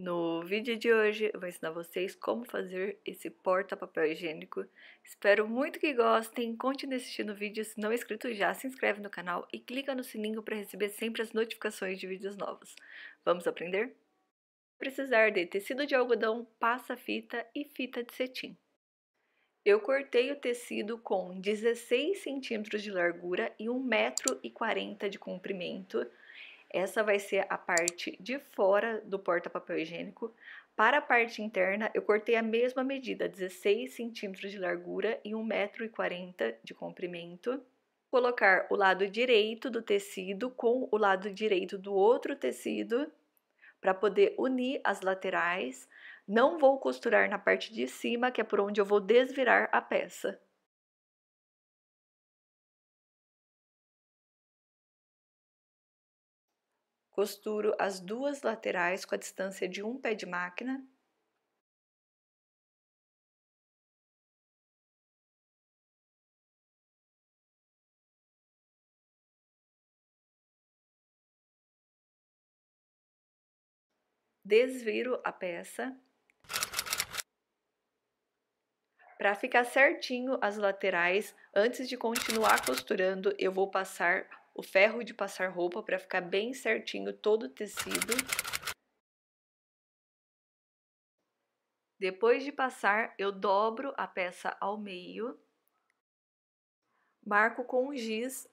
No vídeo de hoje eu vou ensinar vocês como fazer esse porta-papel higiênico. Espero muito que gostem, Continue assistindo vídeo se não é inscrito já, se inscreve no canal e clica no sininho para receber sempre as notificações de vídeos novos. Vamos aprender? Precisar de tecido de algodão, passa-fita e fita de cetim. Eu cortei o tecido com 16 centímetros de largura e 1,40m de comprimento essa vai ser a parte de fora do porta-papel higiênico. Para a parte interna, eu cortei a mesma medida, 16 centímetros de largura e 1,40m de comprimento. Colocar o lado direito do tecido com o lado direito do outro tecido para poder unir as laterais. Não vou costurar na parte de cima, que é por onde eu vou desvirar a peça. Costuro as duas laterais com a distância de um pé de máquina. Desviro a peça. Para ficar certinho as laterais, antes de continuar costurando, eu vou passar o ferro de passar roupa para ficar bem certinho todo o tecido. Depois de passar, eu dobro a peça ao meio, marco com o giz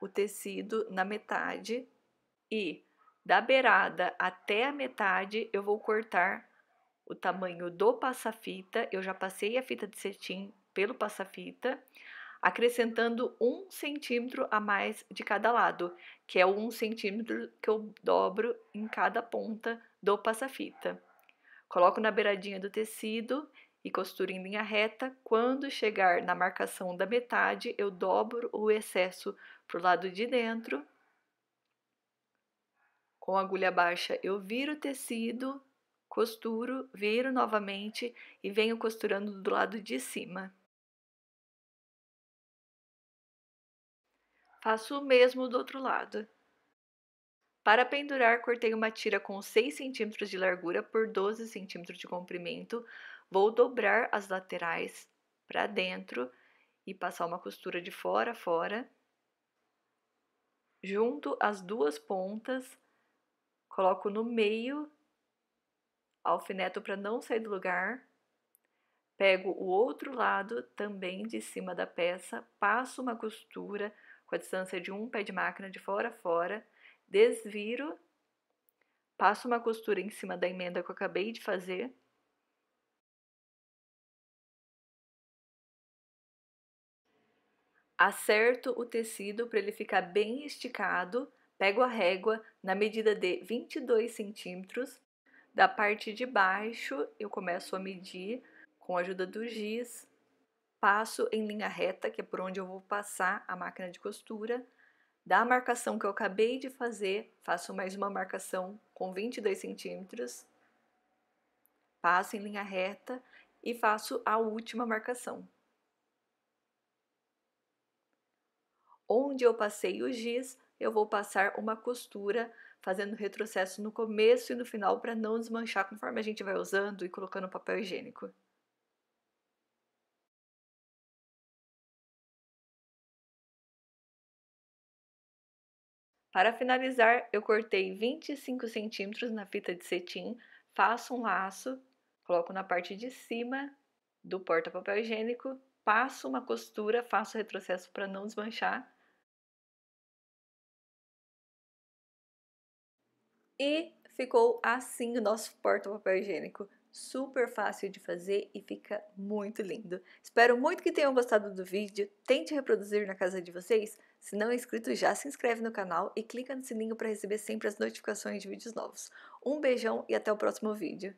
o tecido na metade e da beirada até a metade eu vou cortar o tamanho do passafita. Eu já passei a fita de cetim pelo passafita acrescentando um centímetro a mais de cada lado, que é um centímetro que eu dobro em cada ponta do passafita. Coloco na beiradinha do tecido e costuro em linha reta. Quando chegar na marcação da metade, eu dobro o excesso para o lado de dentro. Com a agulha baixa, eu viro o tecido, costuro, viro novamente e venho costurando do lado de cima. Faço o mesmo do outro lado. Para pendurar, cortei uma tira com 6 cm de largura por 12 cm de comprimento. Vou dobrar as laterais para dentro e passar uma costura de fora a fora. Junto as duas pontas, coloco no meio, alfineto para não sair do lugar. Pego o outro lado também de cima da peça, passo uma costura com a distância de um pé de máquina de fora a fora, desviro, passo uma costura em cima da emenda que eu acabei de fazer. Acerto o tecido para ele ficar bem esticado, pego a régua na medida de 22 centímetros. Da parte de baixo, eu começo a medir com a ajuda do giz passo em linha reta, que é por onde eu vou passar a máquina de costura. Da marcação que eu acabei de fazer, faço mais uma marcação com 22 centímetros, passo em linha reta e faço a última marcação. Onde eu passei o giz, eu vou passar uma costura, fazendo retrocesso no começo e no final para não desmanchar conforme a gente vai usando e colocando papel higiênico. Para finalizar, eu cortei 25 centímetros na fita de cetim, faço um laço, coloco na parte de cima do porta-papel higiênico, passo uma costura, faço retrocesso para não desmanchar. E ficou assim o nosso porta-papel higiênico super fácil de fazer e fica muito lindo. Espero muito que tenham gostado do vídeo, tente reproduzir na casa de vocês, se não é inscrito já se inscreve no canal e clica no sininho para receber sempre as notificações de vídeos novos. Um beijão e até o próximo vídeo!